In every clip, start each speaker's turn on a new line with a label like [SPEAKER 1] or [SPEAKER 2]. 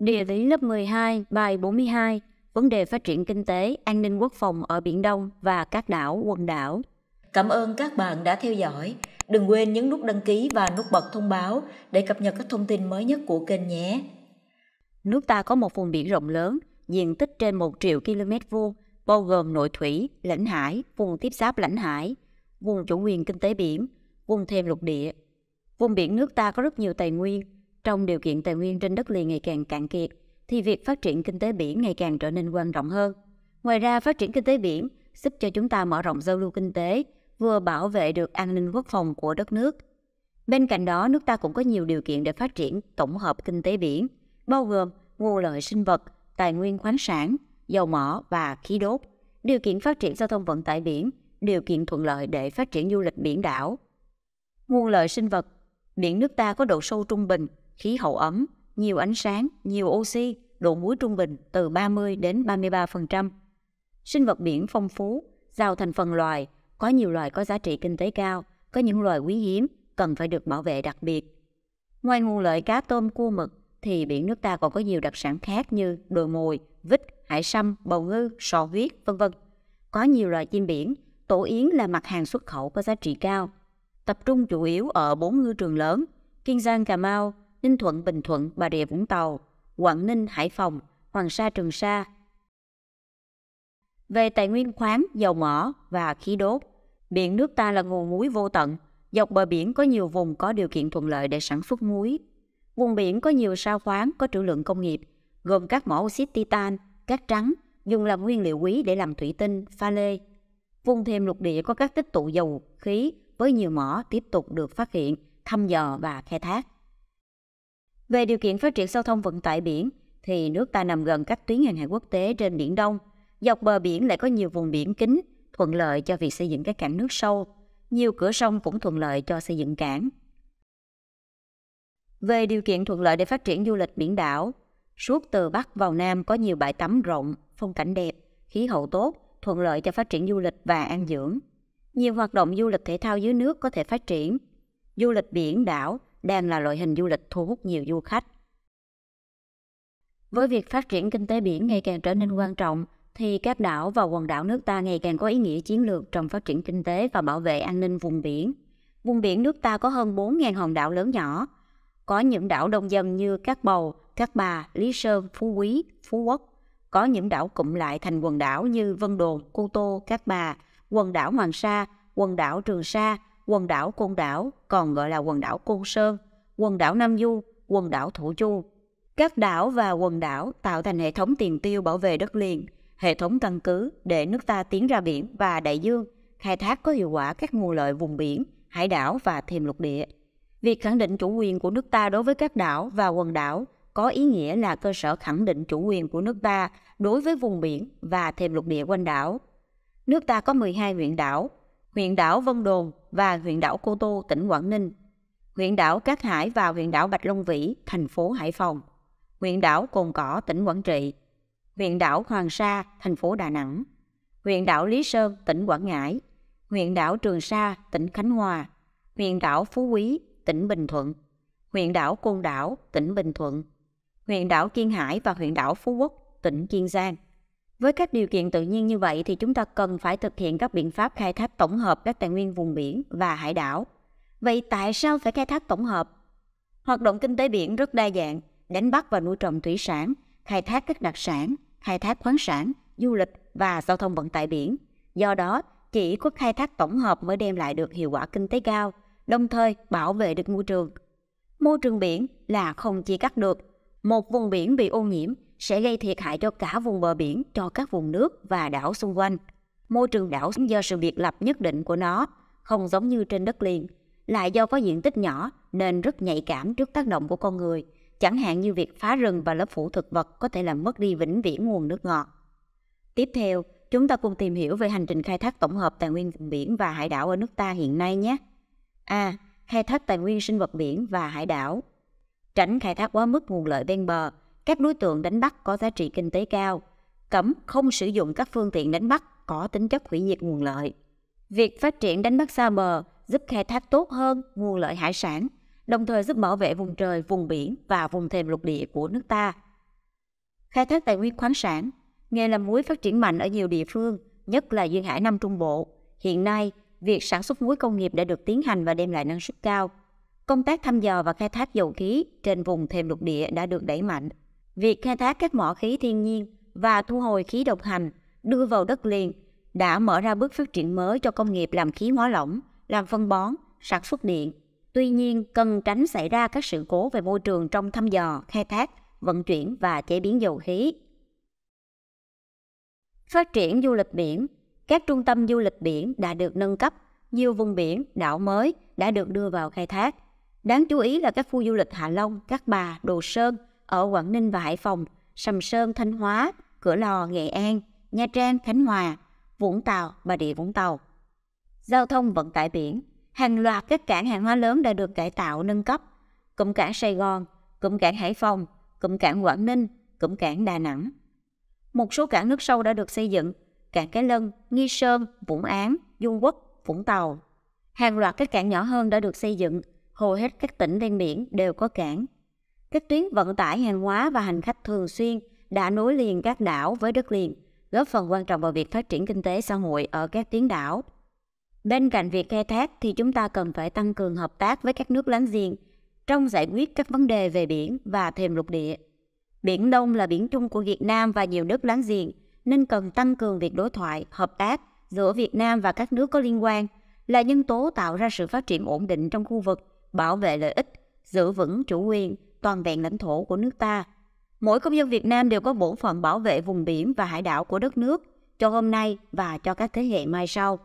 [SPEAKER 1] Địa lý lớp 12, bài 42, vấn đề phát triển kinh tế, an ninh quốc phòng ở Biển Đông và các đảo, quần đảo. Cảm ơn các bạn đã theo dõi. Đừng quên nhấn nút đăng ký và nút bật thông báo để cập nhật các thông tin mới nhất của kênh nhé. Nước ta có một vùng biển rộng lớn, diện tích trên 1 triệu km vuông, bao gồm nội thủy, lãnh hải, vùng tiếp giáp lãnh hải, vùng chủ quyền kinh tế biển, vùng thềm lục địa. Vùng biển nước ta có rất nhiều tài nguyên, trong điều kiện tài nguyên trên đất liền ngày càng cạn kiệt, thì việc phát triển kinh tế biển ngày càng trở nên quan trọng hơn. Ngoài ra, phát triển kinh tế biển giúp cho chúng ta mở rộng giao lưu kinh tế, vừa bảo vệ được an ninh quốc phòng của đất nước. Bên cạnh đó, nước ta cũng có nhiều điều kiện để phát triển tổng hợp kinh tế biển, bao gồm nguồn lợi sinh vật, tài nguyên khoáng sản, dầu mỏ và khí đốt, điều kiện phát triển giao thông vận tải biển, điều kiện thuận lợi để phát triển du lịch biển đảo. Nguồn lợi sinh vật, biển nước ta có độ sâu trung bình khí hậu ấm, nhiều ánh sáng, nhiều oxy, độ muối trung bình từ 30 đến 33%. Sinh vật biển phong phú, giàu thành phần loài, có nhiều loài có giá trị kinh tế cao, có những loài quý hiếm cần phải được bảo vệ đặc biệt. Ngoài nguồn lợi cá tôm cua mực thì biển nước ta còn có nhiều đặc sản khác như đồi mồi, vít, hải sâm, bầu ngư, sò huyết, vân vân. Có nhiều loài chim biển, tổ yến là mặt hàng xuất khẩu có giá trị cao. Tập trung chủ yếu ở bốn ngư trường lớn, Kiên Giang, Cà Mau, Ninh Thuận, Bình Thuận, Bà Rịa Vũng Tàu, Quảng Ninh, Hải Phòng, Hoàng Sa, Trường Sa. Về tài nguyên khoáng, dầu mỏ và khí đốt, biển nước ta là nguồn muối vô tận. Dọc bờ biển có nhiều vùng có điều kiện thuận lợi để sản xuất muối. Vùng biển có nhiều sao khoáng có trữ lượng công nghiệp, gồm các mỏ oxit titan, cát trắng, dùng làm nguyên liệu quý để làm thủy tinh, pha lê. Vùng thêm lục địa có các tích tụ dầu, khí với nhiều mỏ tiếp tục được phát hiện, thăm dò và khai thác. Về điều kiện phát triển giao thông vận tải biển, thì nước ta nằm gần các tuyến hàng hải quốc tế trên Biển Đông. Dọc bờ biển lại có nhiều vùng biển kính thuận lợi cho việc xây dựng các cảng nước sâu. Nhiều cửa sông cũng thuận lợi cho xây dựng cảng. Về điều kiện thuận lợi để phát triển du lịch biển đảo, suốt từ Bắc vào Nam có nhiều bãi tắm rộng, phong cảnh đẹp, khí hậu tốt, thuận lợi cho phát triển du lịch và an dưỡng. Nhiều hoạt động du lịch thể thao dưới nước có thể phát triển. Du lịch biển đảo đang là loại hình du lịch thu hút nhiều du khách. Với việc phát triển kinh tế biển ngày càng trở nên quan trọng, thì các đảo và quần đảo nước ta ngày càng có ý nghĩa chiến lược trong phát triển kinh tế và bảo vệ an ninh vùng biển. Vùng biển nước ta có hơn 4.000 hòn đảo lớn nhỏ. Có những đảo đông dân như Cát Bầu, Cát Bà, Lý Sơn, Phú Quý, Phú Quốc. Có những đảo cụm lại thành quần đảo như Vân Đồn, Cô Tô, Cát Bà, quần đảo Hoàng Sa, quần đảo Trường Sa, quần đảo Côn Đảo, còn gọi là quần đảo Côn Sơn, quần đảo Nam Du, quần đảo Thủ Chu. Các đảo và quần đảo tạo thành hệ thống tiền tiêu bảo vệ đất liền, hệ thống căn cứ để nước ta tiến ra biển và đại dương, khai thác có hiệu quả các nguồn lợi vùng biển, hải đảo và thềm lục địa. Việc khẳng định chủ quyền của nước ta đối với các đảo và quần đảo có ý nghĩa là cơ sở khẳng định chủ quyền của nước ta đối với vùng biển và thềm lục địa quanh đảo. Nước ta có 12 huyện đảo. Huyện đảo Vân Đồn và huyện đảo Cô Tô, tỉnh Quảng Ninh, huyện đảo Cát Hải và huyện đảo Bạch Long Vĩ, thành phố Hải Phòng, huyện đảo Cồn Cỏ, tỉnh Quảng Trị, huyện đảo Hoàng Sa, thành phố Đà Nẵng, huyện đảo Lý Sơn, tỉnh Quảng Ngãi, huyện đảo Trường Sa, tỉnh Khánh Hòa, huyện đảo Phú Quý, tỉnh Bình Thuận, huyện đảo Côn Đảo, tỉnh Bình Thuận, huyện đảo Kiên Hải và huyện đảo Phú Quốc, tỉnh Kiên Giang. Với các điều kiện tự nhiên như vậy thì chúng ta cần phải thực hiện các biện pháp khai thác tổng hợp các tài nguyên vùng biển và hải đảo. Vậy tại sao phải khai thác tổng hợp? Hoạt động kinh tế biển rất đa dạng, đánh bắt và nuôi trồng thủy sản, khai thác các đặc sản, khai thác khoáng sản, du lịch và giao thông vận tải biển. Do đó, chỉ có khai thác tổng hợp mới đem lại được hiệu quả kinh tế cao, đồng thời bảo vệ được môi trường. Môi trường biển là không chia cắt được. Một vùng biển bị ô nhiễm sẽ gây thiệt hại cho cả vùng bờ biển, cho các vùng nước và đảo xung quanh. Môi trường đảo do sự biệt lập nhất định của nó, không giống như trên đất liền, lại do có diện tích nhỏ nên rất nhạy cảm trước tác động của con người, chẳng hạn như việc phá rừng và lớp phủ thực vật có thể làm mất đi vĩnh viễn nguồn nước ngọt. Tiếp theo, chúng ta cùng tìm hiểu về hành trình khai thác tổng hợp tài nguyên vùng biển và hải đảo ở nước ta hiện nay nhé. A. Khai thác tài nguyên sinh vật biển và hải đảo. Tránh khai thác quá mức nguồn lợi ven bờ, các đối tượng đánh bắt có giá trị kinh tế cao, cấm không sử dụng các phương tiện đánh bắt có tính chất hủy diệt nguồn lợi. Việc phát triển đánh bắt xa bờ giúp khai thác tốt hơn nguồn lợi hải sản, đồng thời giúp bảo vệ vùng trời, vùng biển và vùng thềm lục địa của nước ta. Khai thác tài nguyên khoáng sản, nghề làm muối phát triển mạnh ở nhiều địa phương, nhất là duyên hải Nam Trung Bộ. Hiện nay, việc sản xuất muối công nghiệp đã được tiến hành và đem lại năng suất cao. Công tác thăm dò và khai thác dầu khí trên vùng thềm lục địa đã được đẩy mạnh Việc khai thác các mỏ khí thiên nhiên và thu hồi khí độc hành đưa vào đất liền đã mở ra bước phát triển mới cho công nghiệp làm khí hóa lỏng, làm phân bón, sản xuất điện. Tuy nhiên, cần tránh xảy ra các sự cố về môi trường trong thăm dò, khai thác, vận chuyển và chế biến dầu khí. Phát triển du lịch biển Các trung tâm du lịch biển đã được nâng cấp, nhiều vùng biển, đảo mới đã được đưa vào khai thác. Đáng chú ý là các khu du lịch Hạ Long, Cát Bà, Đồ Sơn – ở Quảng Ninh và Hải Phòng, Sầm Sơn, Thanh Hóa, Cửa Lò, Nghệ An, Nha Trang, Khánh Hòa, Vũng Tàu, Bà Rịa Vũng Tàu. Giao thông vận tải biển, hàng loạt các cảng hàng hóa lớn đã được cải tạo nâng cấp, cụm cảng Sài Gòn, cụm cảng Hải Phòng, cụm cảng Quảng Ninh, cụm cảng Đà Nẵng. Một số cảng nước sâu đã được xây dựng, cảng Cái Lân, Nghi Sơn, Vũng Áng, Dung Quốc, Vũng Tàu. Hàng loạt các cảng nhỏ hơn đã được xây dựng, hầu hết các tỉnh ven biển đều có cảng. Các tuyến vận tải hàng hóa và hành khách thường xuyên đã nối liền các đảo với đất liền, góp phần quan trọng vào việc phát triển kinh tế xã hội ở các tuyến đảo. Bên cạnh việc khai thác thì chúng ta cần phải tăng cường hợp tác với các nước láng giềng trong giải quyết các vấn đề về biển và thềm lục địa. Biển Đông là biển chung của Việt Nam và nhiều nước láng giềng nên cần tăng cường việc đối thoại, hợp tác giữa Việt Nam và các nước có liên quan là nhân tố tạo ra sự phát triển ổn định trong khu vực, bảo vệ lợi ích, giữ vững chủ quyền toàn vẹn lãnh thổ của nước ta. Mỗi công dân Việt Nam đều có bổn phận bảo vệ vùng biển và hải đảo của đất nước cho hôm nay và cho các thế hệ mai sau.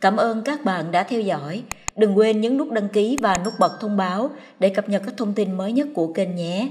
[SPEAKER 1] Cảm ơn các bạn đã theo dõi. Đừng quên nhấn nút đăng ký và nút bật thông báo để cập nhật các thông tin mới nhất của kênh nhé.